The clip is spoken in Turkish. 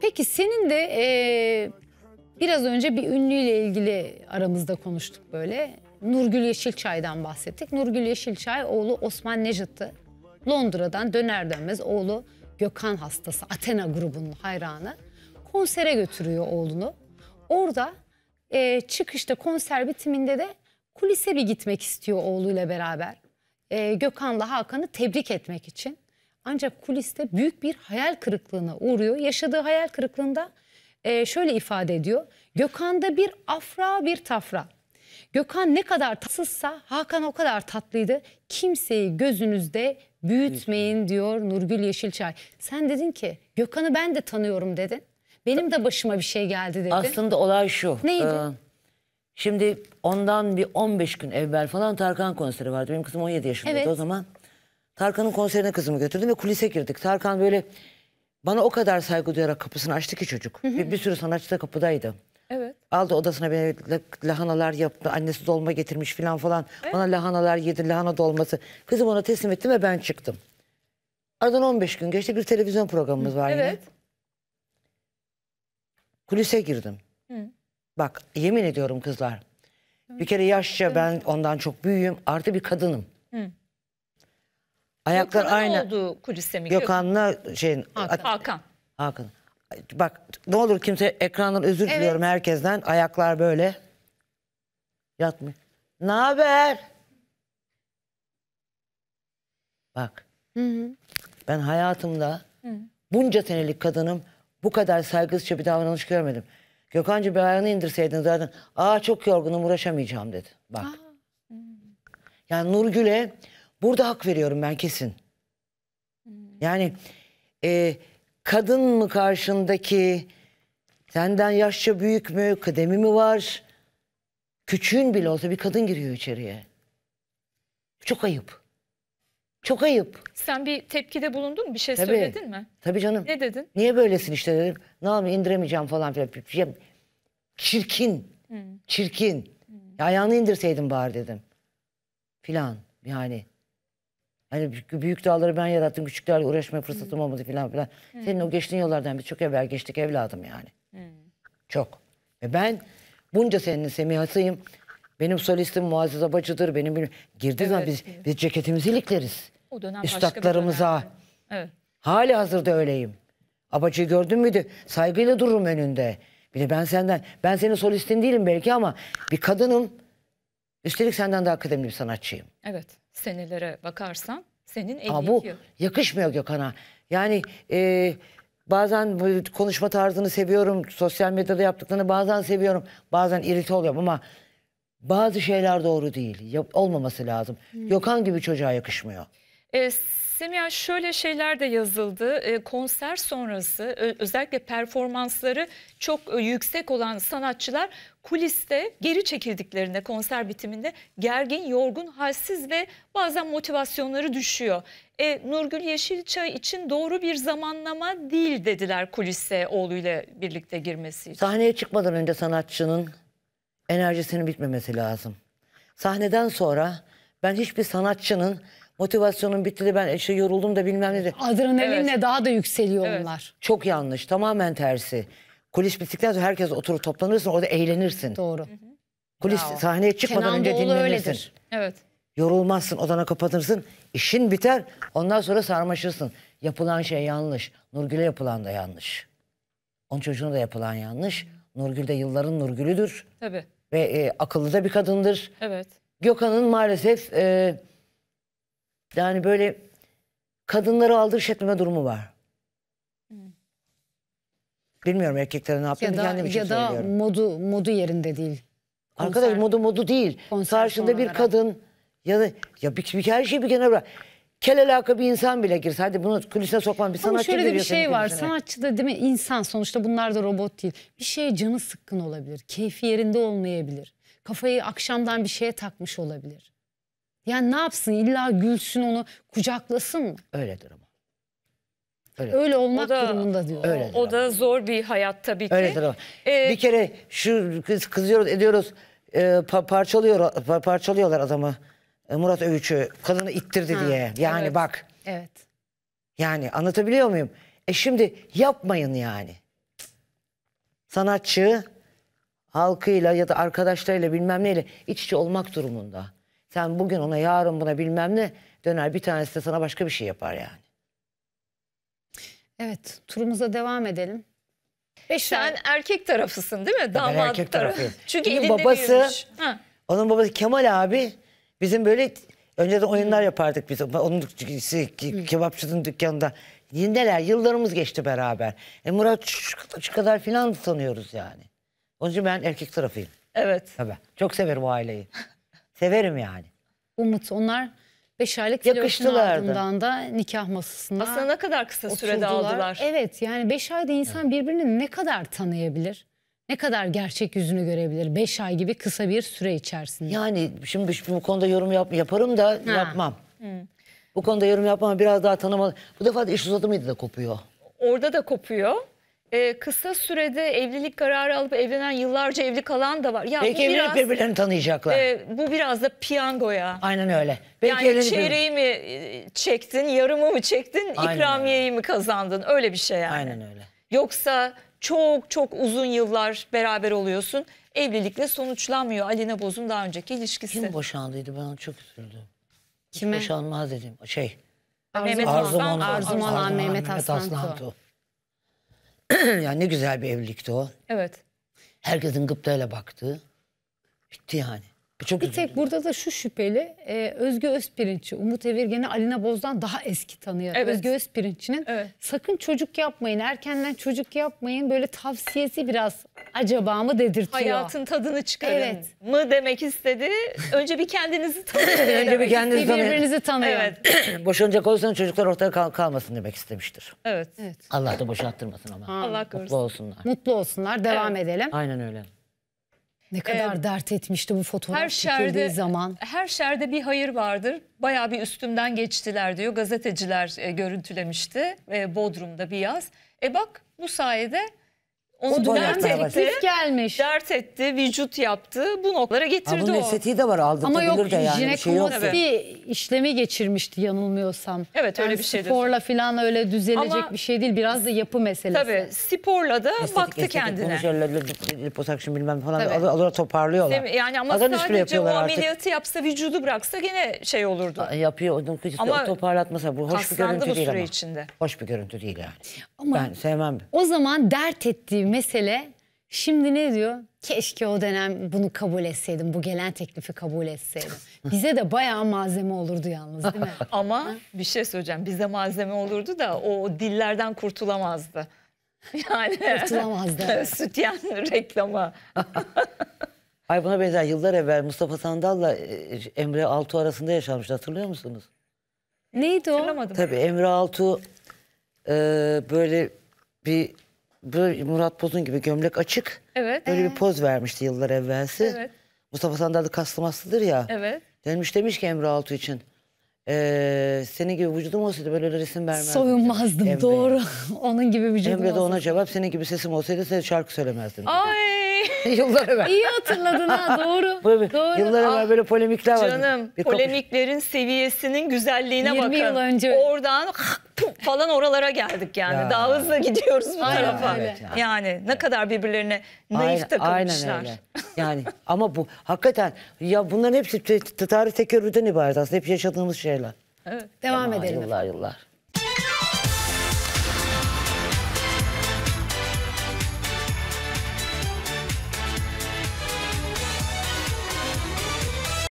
Peki senin de e, biraz önce bir ünlüyle ilgili aramızda konuştuk böyle. Nurgül Yeşilçay'dan bahsettik. Nurgül Yeşilçay oğlu Osman Necat'ı Londra'dan döner dönmez oğlu Gökhan hastası Athena grubunun hayranı konsere götürüyor oğlunu. Orada e, çıkışta konser bitiminde de kulise bir gitmek istiyor oğluyla beraber. E, Gökhan'la Hakan'ı tebrik etmek için. Ancak kuliste büyük bir hayal kırıklığına uğruyor. Yaşadığı hayal kırıklığında e, şöyle ifade ediyor. Gökhan'da bir afra bir tafra. Gökhan ne kadar tatsızsa Hakan o kadar tatlıydı. Kimseyi gözünüzde büyütmeyin diyor Nurgül Yeşilçay. Sen dedin ki Gökhan'ı ben de tanıyorum dedin. Benim de başıma bir şey geldi dedin. Aslında olay şu. Neydi? Ee, şimdi ondan bir 15 gün evvel falan Tarkan konseri vardı. Benim kızım 17 yaşındaydı evet. o zaman. Tarkan'ın konserine kızımı götürdüm ve kulise girdik. Tarkan böyle bana o kadar saygı duyarak kapısını açtı ki çocuk. Hı hı. Bir, bir sürü sanatçı da kapıdaydı. Evet. Aldı odasına beni lahanalar yaptı. Annesi dolma getirmiş falan falan. Evet. Bana lahanalar yedi, lahana dolması. Kızım ona teslim ettim ve ben çıktım. Aradan 15 gün geçti. Bir televizyon programımız var evet. yine. Kulise girdim. Hı. Bak yemin ediyorum kızlar. Hı. Bir kere yaşça ben ondan çok büyüğüm. Artı bir kadınım. Hı. Ayaklar Gökhan'ın aynı. olduğu kuliste mi? Gökhan'la şeyin. Hakan. At, Hakan. Bak ne olur kimse ekrandan özür Evet. diliyorum herkesten. Ayaklar böyle. Yatmış. Ne haber? Bak. Ben hayatımda bunca senelik kadınım bu kadar saygısızca bir davranış görmedim. Gökhan'cığım bir ayağını indirseydin zaten aa çok yorgunum uğraşamayacağım dedi. Bak. Yani Nurgül'e Burada hak veriyorum ben kesin. Hmm. Yani e, kadın mı karşındaki, senden yaşça büyük mü, kıdemi mi var? Küçüğün bile olsa bir kadın giriyor içeriye. Çok ayıp. Çok ayıp. Sen bir tepkide bulundun mu? Bir şey Tabii. söyledin mi? Tabii canım. Ne dedin? Niye böylesin işte dedim. Ne yapayım indiremeyeceğim falan filan. Şey Çirkin. Hmm. Çirkin. Hmm. Ayağını indirseydin bari dedim. Filan yani. Hani büyük dağları ben yarattım, küçük dağlarla uğraşma fırsatım hmm. olmadı filan filan. Hmm. Senin o geçtiğin yollardan bir çok evvel geçtik evladım yani. Hmm. Çok. Ve ben bunca senin semihasıyım. Benim solistim Muazzez Abacı'dır. Benim bir... Girdiği evet. biz, biz ceketimizi ilikleriz. O dönem Üstadlarımıza. Başka evet. Hali hazırda öyleyim. Abacı'yı gördün müydü? Saygıyla dururum önünde. Bir de ben senden, ben senin solistin değilim belki ama bir kadınım. Üstelik senden daha kıdemli bir sanatçıyım. Evet. Senelere bakarsan senin 52 Aa, bu yıl. yakışmıyor Gökhan'a. Yani e, bazen konuşma tarzını seviyorum. Sosyal medyada yaptıklarını bazen seviyorum. Bazen irite oluyorum ama bazı şeyler doğru değil. olmaması lazım. Hmm. Gökhan gibi çocuğa yakışmıyor. E, Semiha şöyle şeyler de yazıldı. E, konser sonrası özellikle performansları çok yüksek olan sanatçılar kuliste geri çekildiklerinde konser bitiminde gergin, yorgun, halsiz ve bazen motivasyonları düşüyor. E, Nurgül Yeşilçay için doğru bir zamanlama değil dediler kulise oğluyla birlikte girmesi için. Sahneye çıkmadan önce sanatçının enerjisinin bitmemesi lazım. Sahneden sonra ben hiçbir sanatçının motivasyonum bitti de ben işte yoruldum da bilmem ne de. Adrenalinle Evet. daha da yükseliyor Evet. onlar. Çok yanlış tamamen tersi. Kulis bittikten sonra herkes oturup toplanırsın orada eğlenirsin. Doğru. Kulis Bravo. sahneye çıkmadan Kenan önce Doğulu dinlenirsin. öyledir. Evet. Yorulmazsın, odana kapatırsın. işin biter, ondan sonra sarmaşırsın. Yapılan şey yanlış. Nurgül'e yapılan da yanlış. Onun çocuğuna da yapılan yanlış. Nurgül de yılların Nurgül'üdür. Tabii. Ve e, akıllı da bir kadındır. Evet. Gökhan'ın maalesef e, yani böyle kadınları aldırış etmeme durumu var. Bilmiyorum erkeklere ne yaptığını ya da, kendim için ya da modu modu yerinde değil. Konser, Arkadaş modu modu değil. Karşında bir kadın ya da ya bir, bir her şeyi bir kenara bırak. Kel alaka bir insan bile girse hadi bunu kulise sokman bir sanatçı Ama şöyle bir şey var kulüsüne. sanatçı da değil mi insan sonuçta bunlar da robot değil. Bir şeye canı sıkkın olabilir. Keyfi yerinde olmayabilir. Kafayı akşamdan bir şeye takmış olabilir. Yani ne yapsın illa gülsün onu kucaklasın mı? Öyledir ama. Öyle. Öyle olmak da, durumunda diyor. Öyledir o da zor bir hayat tabii ki. Öyledir ama. Ee, bir kere şu kız kızıyoruz ediyoruz e, pa parçalıyor pa parçalıyorlar adamı. E, Murat Övüç'ü kadını ittirdi ha, diye. Yani evet. bak. Evet. Yani anlatabiliyor muyum? E şimdi yapmayın yani. Sanatçı halkıyla ya da arkadaşlarıyla bilmem neyle iç içe olmak durumunda. Sen bugün ona yarın buna bilmem ne döner bir tanesi de sana başka bir şey yapar yani. Evet turumuza devam edelim. E sen erkek tarafısın değil mi? Damat ben erkek tarafıyım. Çünkü Çünkü babası, Onun babası Kemal abi bizim böyle önceden oyunlar yapardık biz. Onun kebapçının dükkanında. Neler yıllarımız geçti beraber. E Murat şu, kadar filan sanıyoruz yani. Onun için ben erkek tarafıyım. Evet. Tabii. Çok severim o aileyi. Severim yani. Umut onlar beş aylık flörtün Yakıştılardı. ardından da nikah masasına Aslında ne kadar kısa sürede oturdular. aldılar. Evet yani beş ayda insan birbirini ne kadar tanıyabilir? Ne kadar gerçek yüzünü görebilir? Beş ay gibi kısa bir süre içerisinde. Yani şimdi bu konuda yorum yap, yaparım da yapmam. Bu konuda yorum yapmam biraz daha tanımalı. Bu defa da iş mıydı da kopuyor. Orada da kopuyor e, kısa sürede evlilik kararı alıp evlenen yıllarca evli kalan da var. Ya Belki bu biraz, birbirlerini tanıyacaklar. e, bu biraz da piyangoya. Aynen öyle. Belki yani evlenip- çeyreği mi e, çektin, yarımı mı çektin, Aynen ikramiyeyi mi kazandın? Öyle bir şey yani. Aynen öyle. Yoksa çok çok uzun yıllar beraber oluyorsun. Evlilikle sonuçlanmıyor Alina Boz'un daha önceki ilişkisi. Kim boşandıydı ben ona çok üzüldüm. Kime? Boşanmaz dedim. Şey Arzu Mehmet Arzu Aslan, Arzuman Arzuman Mehmet Aslan yani ne güzel bir evlilikti o. Evet. Herkesin gıptayla baktığı. Bitti yani. Çok bir tek burada da şu şüpheli, e, Özge Özpirinç'i, Umut Evirgen'i Alina Boz'dan daha eski tanıyor. Evet. Özge Özpirinç'in evet. sakın çocuk yapmayın, erkenden çocuk yapmayın böyle tavsiyesi biraz acaba mı dedirtiyor. Hayatın tadını çıkarın evet. mı demek istedi. Önce bir kendinizi tanıyın. Önce bir kendinizi tanıyın. Birbirinizi tanıyın. Evet. Boşanacak olsanız çocuklar ortada kal kalmasın demek istemiştir. Evet. evet. Allah da boşalttırmasın ama. Allah korusun. Mutlu olsunlar. Mutlu olsunlar, devam evet. edelim. Aynen öyle. Ne kadar ee, dert etmişti bu fotoğraf her şerde, zaman. Her şerde bir hayır vardır. Baya bir üstümden geçtiler diyor. Gazeteciler e, görüntülemişti e, Bodrum'da bir yaz. E bak bu sayede onu Spor dert etti, gelmiş. dert etti, vücut yaptı. Bu noktalara getirdi bunun o. estetiği de var Ama yok de yani. bir şey işlemi geçirmişti yanılmıyorsam. Evet, öyle bir şeydir. Sporla falan öyle düzelecek Ama- bir şey değil. Biraz da yapı meselesi. Tabii sporla da Estetik, baktı estetik kendine. konuşuyorlar, lip- liposakşın bilmem falan Tabii. alır toparlıyorlar. Değil mi? Yani ama Adam üstüne sadece o yapıyorlar artık. ameliyatı yapsa vücudu bıraksa gene şey olurdu. Yapıyor onun kıcısı Ama toparlatmasa bu hoş bir görüntü bu değil süre ama. içinde. Hoş bir görüntü değil yani. Ama ben sevmem. O zaman dert ettiği mesele şimdi ne diyor? Keşke o dönem bunu kabul etseydim, bu gelen teklifi kabul etseydim. Bize de bayağı malzeme olurdu yalnız değil mi? Ama bir şey söyleyeceğim, bize malzeme olurdu da o dillerden kurtulamazdı. Yani kurtulamazdı. Sütyen reklamı. Ay buna benzer yıllar evvel Mustafa Sandal'la e, Emre Altu arasında yaşanmıştı hatırlıyor musunuz? Neydi o? Tabii Emre Altu e, böyle bir böyle Murat Bozun gibi gömlek açık. Evet. Böyle bir ee. poz vermişti yıllar evvelsi. Evet. Mustafa Sandal'da kaslımaslıdır ya. Evet. Demiş demiş ki Emre Altu için. E, senin gibi vücudum olsaydı böyle resim vermezdim. Soyunmazdım demiş doğru. Onun gibi vücudum Emre de olsa. ona cevap senin gibi sesim olsaydı sen şarkı söylemezdin. Ay Yıllar evvel. İyi hatırladın ha doğru. doğru. Yıllar evvel ah, böyle polemikler vardı. Canım bir polemiklerin kapış. seviyesinin güzelliğine 20 bakın. 20 yıl önce. Oradan falan oralara geldik yani. Ya. Daha hızlı gidiyoruz bu aynen, tarafa. Evet, yani. yani ne kadar birbirlerine naif aynen, takılmışlar. Aynen öyle. Yani ama bu hakikaten ya bunların hepsi tarih tekerrürden ibaret aslında. Hep yaşadığımız şeyler. Evet. Devam, Devam edelim. Yıllar yıllar.